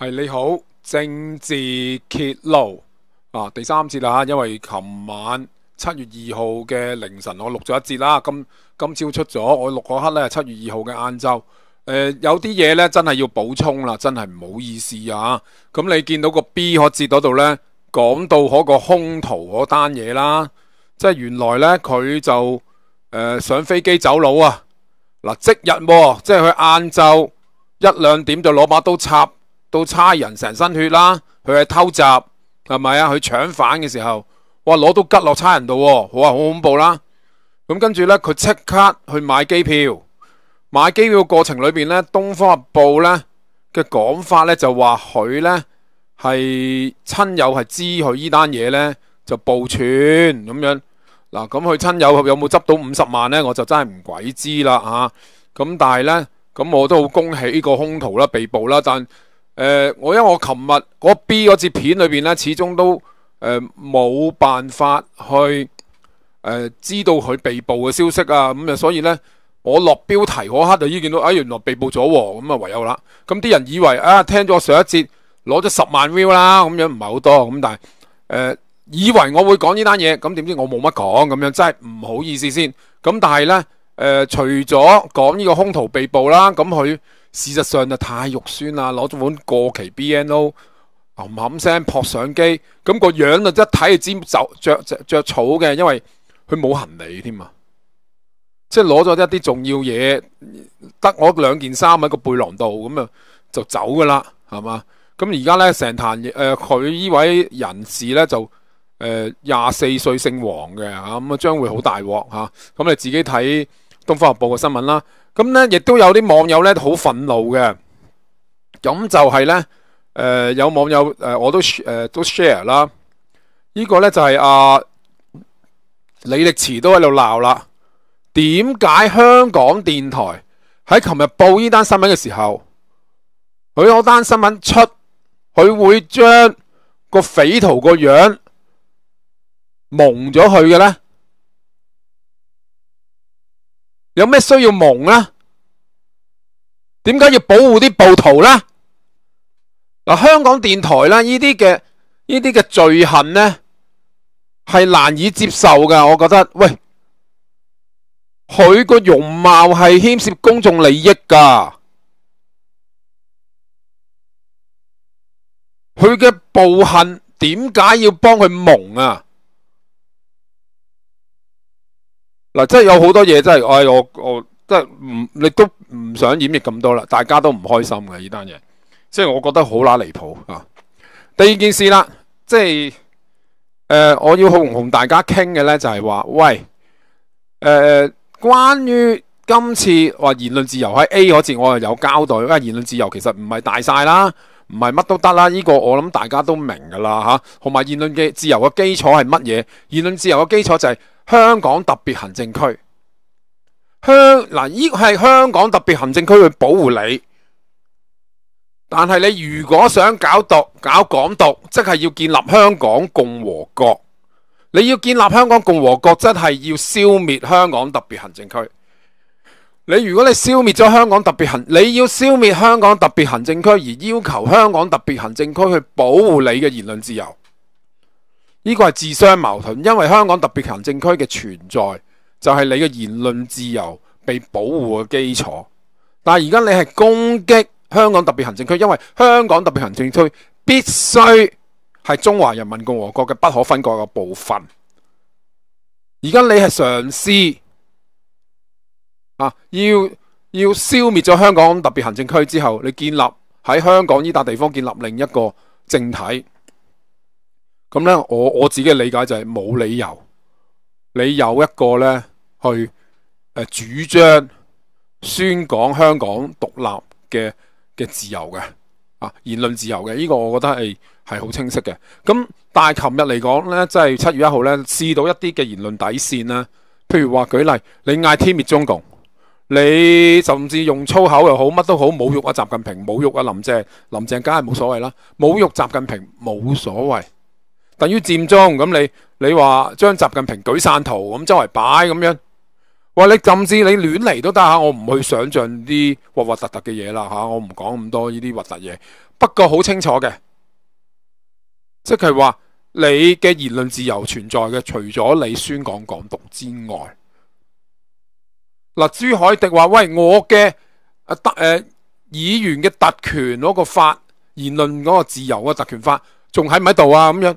系你好，政治揭露啊，第三节啦。因为琴晚七月二号嘅凌晨，我录咗一节啦。今今朝出咗，我录嗰刻咧，七月二号嘅晏昼。诶，有啲嘢咧真系要补充啦，真系唔好意思啊。咁你见到个 B 可字嗰度咧，讲到嗰个凶徒嗰单嘢啦，即系原来咧佢就诶上飞机走佬啊。嗱，即日即系佢晏昼一两点就攞把刀插。到差人成身血啦，佢系偷袭系咪啊？佢抢反嘅时候，哇，攞到吉落差人度，哇，好恐怖啦。咁跟住呢，佢即刻去买机票。买机票嘅过程里边呢，东方日报呢嘅讲法呢，就话佢呢系亲友系知佢呢单嘢呢，就报存咁样嗱。咁佢亲友有冇执到五十万呢？我就真系唔鬼知啦吓。咁但系呢，咁我都好恭喜呢个凶徒啦，被捕啦，但。诶，我因为我琴日嗰 B 嗰节片里边咧，始终都诶冇办法去诶知道佢被捕嘅消息啊，咁啊所以咧我落标题嗰刻就已见到啊，原来被捕咗喎，咁啊唯有啦。咁啲人以为啊，听咗上一节攞咗十万 view 啦，咁样唔系好多，咁但系诶以为我会讲呢单嘢，咁点知我冇乜讲，咁样真系唔好意思先。咁但系咧诶，除咗讲呢个凶徒被捕啦，咁佢。事實上就太肉酸啦！攞咗碗過期 B N O，冚冚聲撲相機，咁個樣就一睇就知走着着草嘅，因為佢冇行李添嘛，即係攞咗一啲重要嘢，得我兩件衫喺個背囊度，咁啊就走噶啦，係嘛？咁而家咧成壇誒，佢呢位人士咧就廿四歲，姓黃嘅吓，咁啊將會好大镬吓，咁你自己睇《東方日報》嘅新聞啦。咁咧，亦都有啲網友咧好憤怒嘅，咁就係咧，誒有網友誒，我都誒都 share 啦，呢個咧就係阿李力持都喺度鬧啦，點解香港電台喺琴日報呢單新聞嘅時候，佢嗰單新聞出，佢會將個匪徒個樣矇咗去嘅咧？有咩需要蒙啊？点解要保护啲暴徒啦？嗱，香港电台啦，呢啲嘅呢啲嘅罪行咧，系难以接受噶。我觉得，喂，佢个容貌系牵涉公众利益噶，佢嘅暴行点解要帮佢蒙啊？嗱，即系有好多嘢，真系我我我，即系唔你都唔想演绎咁多啦，大家都唔开心嘅呢单嘢，即系我觉得好乸离谱啊！第二件事啦，即系诶，我要同同大家倾嘅咧，就系话喂，诶关于今次话言论自由喺 A 嗰次，我又有交代，因为言论自由其实唔系大晒啦，唔系乜都得啦，呢个我谂大家都明噶啦吓，同埋言论嘅自由嘅基础系乜嘢？言论自由嘅基础就系。香港特别行政区，香嗱依系香港特别行政区去保护你。但系你如果想搞独搞港独，即系要建立香港共和国。你要建立香港共和国，真系要消灭香港特别行政区。你如果你消灭咗香港特别行，你要消灭香港特别行政区，而要求香港特别行政区去保护你嘅言论自由。呢個係自相矛盾，因為香港特別行政區嘅存在就係你嘅言論自由被保護嘅基礎。但系而家你係攻擊香港特別行政區，因為香港特別行政區必須係中華人民共和國嘅不可分割嘅部分。而家你係尝试啊，要要消滅咗香港特別行政區之後，你建立喺香港呢笪地方建立另一個政體。咁咧，我我自己嘅理解就系冇理由，你有一个咧去诶主张宣讲香港独立嘅嘅自由嘅啊言论自由嘅呢个，我觉得系系好清晰嘅。咁但系，琴日嚟讲咧，即系七月一号咧，试到一啲嘅言论底线啦，譬如话举例，你嗌天灭中共，你甚至用粗口又好，乜都好，侮辱啊习近平，侮辱啊林郑，林郑梗系冇所谓啦，侮辱习近平冇所谓。等於佔中咁，你你話將習近平舉散圖咁周圍擺咁樣，喂你甚至你亂嚟都得吓，我唔去想象啲核核突突嘅嘢啦吓，我唔講咁多呢啲核突嘢。不過好清楚嘅，即係話你嘅言論自由存在嘅，除咗你宣講港獨之外，嗱朱海迪話：喂，我嘅特诶議員嘅特權嗰個法言論嗰個自由嘅特權法仲喺唔喺度啊？咁樣。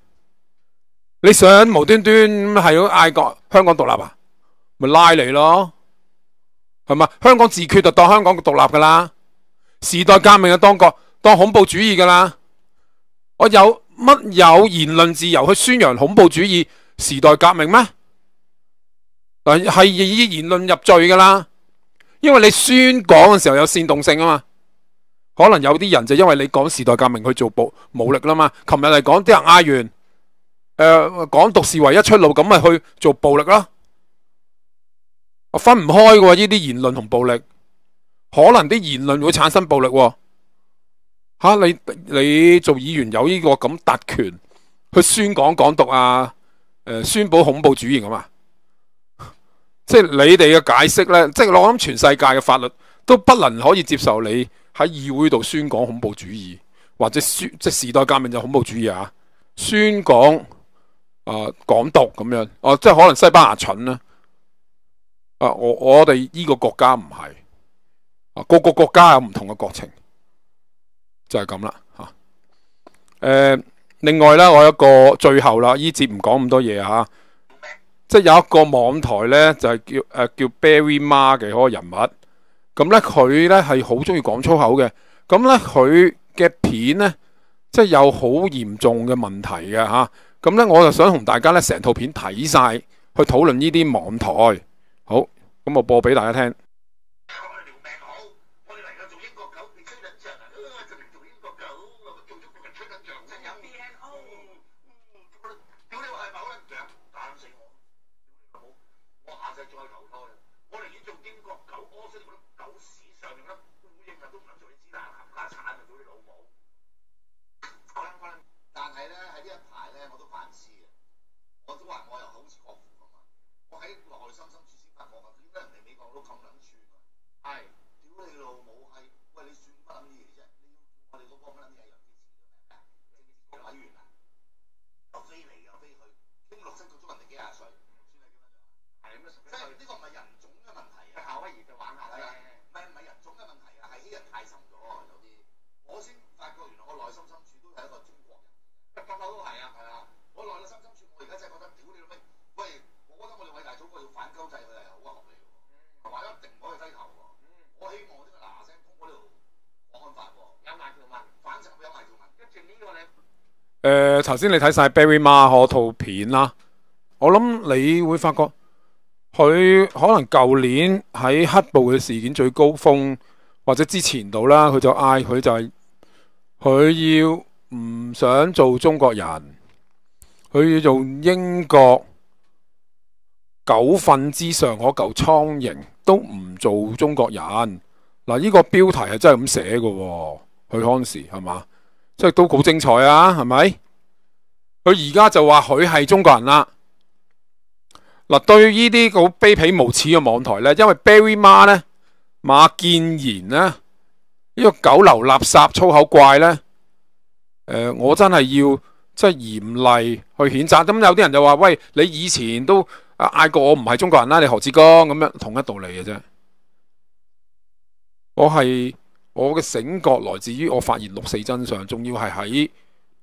你想无端端系要嗌国香港独立啊？咪拉你咯，系嘛？香港自决就当香港独立噶啦，时代革命就当国当恐怖主义噶啦。我有乜有言论自由去宣扬恐怖主义、时代革命咩？嗱，系以言论入罪噶啦，因为你宣讲嘅时候有煽动性啊嘛，可能有啲人就因为你讲时代革命去做暴武力啦嘛。琴日嚟讲啲人嗌完。诶，港独是唯一出路，咁咪去做暴力啦？我分唔开嘅喎，呢啲言论同暴力，可能啲言论会产生暴力吓。你你做议员有呢个咁特权去宣讲港独啊？诶，宣布恐怖主义咁啊？即系你哋嘅解释咧，即系我谂全世界嘅法律都不能可以接受你喺议会度宣讲恐怖主义，或者宣即系时代革命就恐怖主义啊？宣讲。啊，港独咁样哦，即系可能西班牙蠢啦。啊，我我哋呢个国家唔系啊，各个国家有唔同嘅国情，就系咁啦吓。诶，另外咧，我有一个最后啦，呢节唔讲咁多嘢吓，即系有一个网台咧，就系叫诶叫 b a r r y m 妈嘅嗰个人物咁咧，佢咧系好中意讲粗口嘅，咁咧佢嘅片咧即系有好严重嘅问题嘅吓。咁咧，我就想同大家咧成套片睇晒，去討論呢啲網台。好，咁我播俾大家聽。诶，头先你睇晒 Barry Mac 嗰套片啦，我谂你会发觉佢可能旧年喺黑暴嘅事件最高峰或者之前度啦，佢就嗌佢就系佢要唔想做中国人，佢要用英国九份之上嗰嚿苍蝇都唔做中国人。嗱，呢个标题系真系咁写嘅，佢阵时系嘛，即系都好精彩啊，系咪？佢而家就话佢系中国人啦。嗱，对呢啲好卑鄙无耻嘅网台咧，因为 Berry 妈咧、马建言咧呢个九流垃圾、粗口怪咧，诶，我真系要即系严厉去谴责。咁有啲人就话：，喂，你以前都啊嗌过我唔系中国人啦，你何志刚咁样同一道理嘅啫。我系我嘅醒觉来自于我发现六四真相，仲要系喺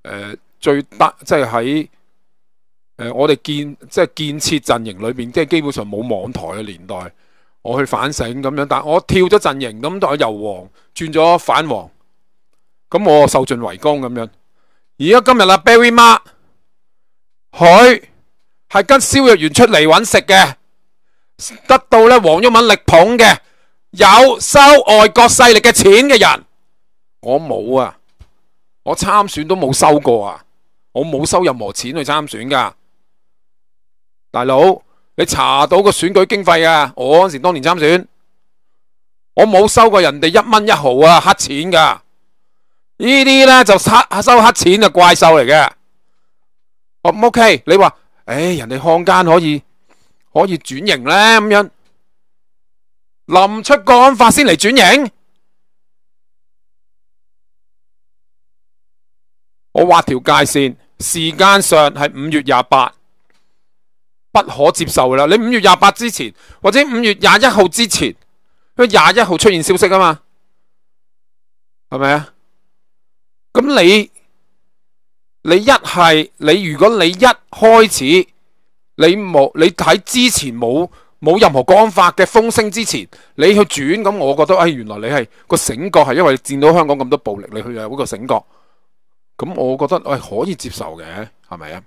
诶。最得即系喺诶，我哋建即系建设阵营里边，即系基本上冇网台嘅年代，我去反省咁样。但系我跳咗阵营，咁就由黄转咗反黄，咁我受尽围攻咁样。而家今日啦 b a r r y 妈，佢系跟萧若元出嚟揾食嘅，得到咧黄毓民力捧嘅，有收外国势力嘅钱嘅人，我冇啊，我参选都冇收过啊。我冇收任何钱去参选噶，大佬，你查到个选举经费啊？我嗰时当年参选，我冇收过人哋一蚊一毫啊黑钱噶，呢啲呢，就黑收黑钱嘅怪兽嚟嘅，唔 OK？你话，诶，人哋汉奸可以可以转型呢？咁样，临出干法先嚟转型，我画条界线。时间上系五月廿八，不可接受啦！你五月廿八之前，或者五月廿一号之前，廿一号出现消息啊嘛，系咪啊？咁你你一系你如果你一开始你冇你喺之前冇冇任何刚法嘅风声之前，你去转咁，我觉得诶，原来你系个醒觉，系因为见到香港咁多暴力，你去有一个醒觉。咁我觉得喂可以接受嘅，系咪啊？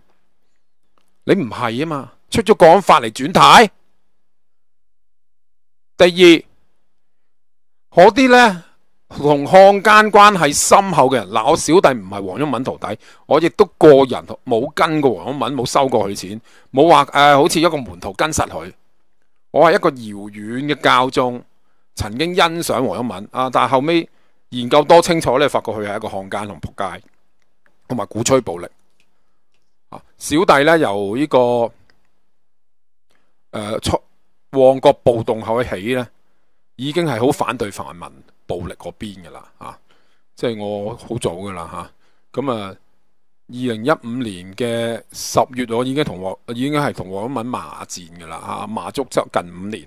你唔系啊嘛，出咗讲法嚟转态。第二嗰啲呢，同汉奸关系深厚嘅人嗱，我小弟唔系黄一敏徒弟，我亦都个人冇跟过黄一敏，冇收过佢钱，冇话诶，好似一个门徒跟实佢。我系一个遥远嘅教宗，曾经欣赏黄一敏啊，但系后尾研究多清楚呢，发觉佢系一个汉奸同仆街。同埋鼓吹暴力啊！小弟咧由呢个诶，旺角暴动后起咧，已经系好反对泛民暴力嗰边噶啦啊！即系我好早噶啦吓，咁啊，二零一五年嘅十月，我已经同黄，已经系同黄敏文骂战噶啦吓，骂足咗近五年。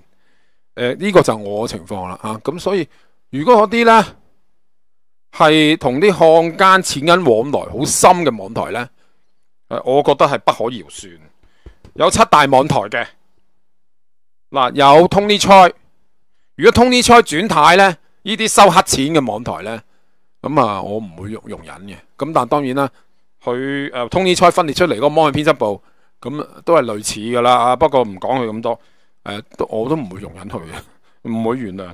诶，呢个就我嘅情况啦啊！咁所以，如果嗰啲咧？系同啲汉奸钱银往来好深嘅网台呢，诶，我觉得系不可饶恕。有七大网台嘅，嗱，有 Tony Choi。如果 Tony 通啲猜转态呢，呢啲收黑钱嘅网台呢，咁啊，我唔会容容忍嘅。咁但当然啦，佢诶 Choi 分裂出嚟嗰个摩亨编辑部，咁都系类似噶啦。啊，不过唔讲佢咁多，诶，我都唔会容忍佢嘅，唔会原谅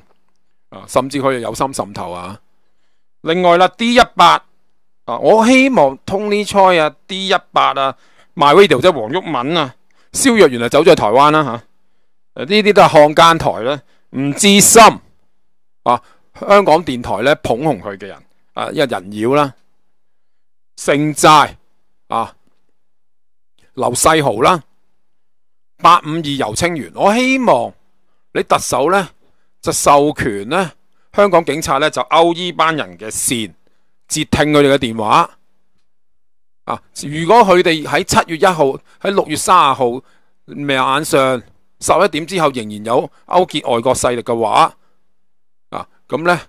啊，甚至佢有心渗透啊。另外啦，D 一八啊，我希望通呢猜啊，D 一八啊，My Radio 即系黄玉敏啊，萧若元啊走咗去台湾啦吓，呢啲都系汉奸台咧，吴志森啊，香港电台咧捧红佢嘅人啊，一人妖啦，盛寨啊，刘世豪啦，八五二游清源，我希望你特首咧就授权咧。香港警察咧就勾依班人嘅线，接听佢哋嘅电话啊！如果佢哋喺七月一号喺六月三十号晚上十一点之后仍然有勾结外国势力嘅话啊，咁咧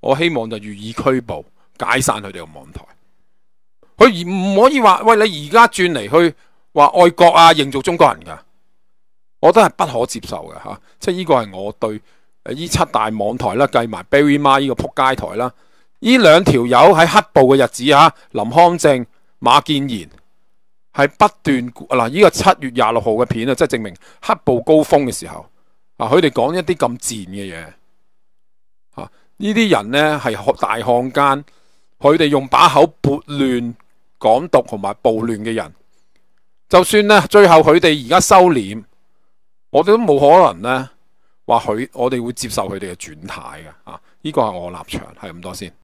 我希望就予以拘捕、解散佢哋嘅网台。佢而唔可以话喂你而家转嚟去话爱国啊，认做中国人噶，我都系不可接受嘅吓。即系呢个系我对。呢依七大网台啦，计埋 berry 妈呢个扑街台啦，呢两条友喺黑暴嘅日子吓，林康正、马建贤系不断嗱，依个七月廿六号嘅片啊，即系证明黑暴高峰嘅时候，啊，佢哋讲一啲咁贱嘅嘢，吓，呢啲人呢系大汉奸，佢哋用把口拨乱港独同埋暴乱嘅人，就算呢，最后佢哋而家收敛，我哋都冇可能呢。或许我哋会接受佢哋嘅转态嘅，啊，呢个系我立场，系咁多先。